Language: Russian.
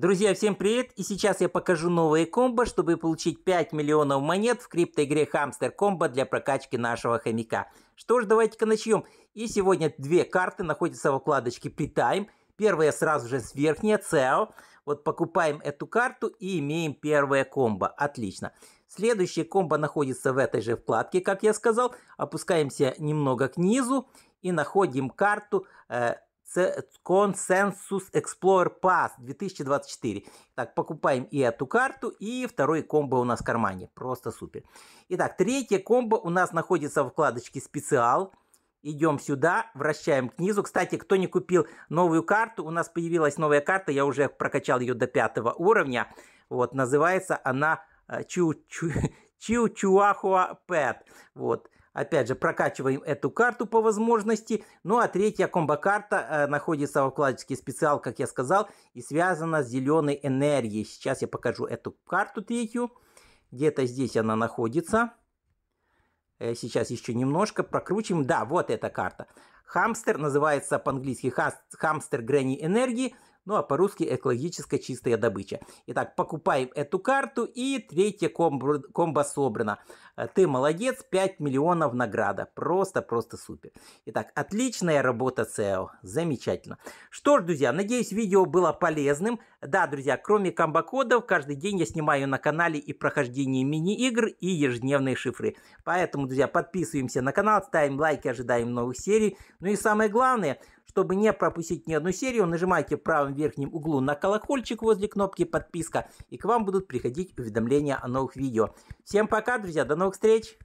Друзья, всем привет! И сейчас я покажу новые комбо, чтобы получить 5 миллионов монет в криптоигре Хамстер Комбо для прокачки нашего хомяка. Что ж, давайте-ка начнем. И сегодня две карты находятся в вкладочке Prime. Первая сразу же с верхняя, CEO. Вот покупаем эту карту и имеем первое комбо. Отлично. Следующее комбо находится в этой же вкладке, как я сказал. Опускаемся немного к низу и находим карту э, Це Consensus Explorer Pass 2024. Так, покупаем и эту карту, и второй комбо у нас в кармане. Просто супер. Итак, третье комбо у нас находится в вкладочке «Специал». Идем сюда, вращаем к низу. Кстати, кто не купил новую карту, у нас появилась новая карта, я уже прокачал ее до пятого уровня. Вот, называется она э, Чу-Чуахуа Пэт. Вот. Опять же, прокачиваем эту карту по возможности. Ну а третья комбо-карта э, находится во вкладочке специал, как я сказал, и связана с зеленой энергией. Сейчас я покажу эту карту третью. Где-то здесь она находится. Э, сейчас еще немножко прокручиваем. Да, вот эта карта. Хамстер называется по-английски хамстер грани энергии ну а по-русски экологическая чистая добыча. Итак, покупаем эту карту и третья комбо, комбо собрана. Э, ты молодец, 5 миллионов награда. Просто-просто супер. Итак, отличная работа SEO. Замечательно. Что ж, друзья, надеюсь, видео было полезным. Да, друзья, кроме комбокодов, каждый день я снимаю на канале и прохождение мини-игр, и ежедневные шифры. Поэтому, друзья, подписываемся на канал, ставим лайки, ожидаем новых серий. Ну и самое главное, чтобы не пропустить ни одну серию, нажимайте в правом верхнем углу на колокольчик возле кнопки подписка, и к вам будут приходить уведомления о новых видео. Всем пока, друзья, до новых встреч!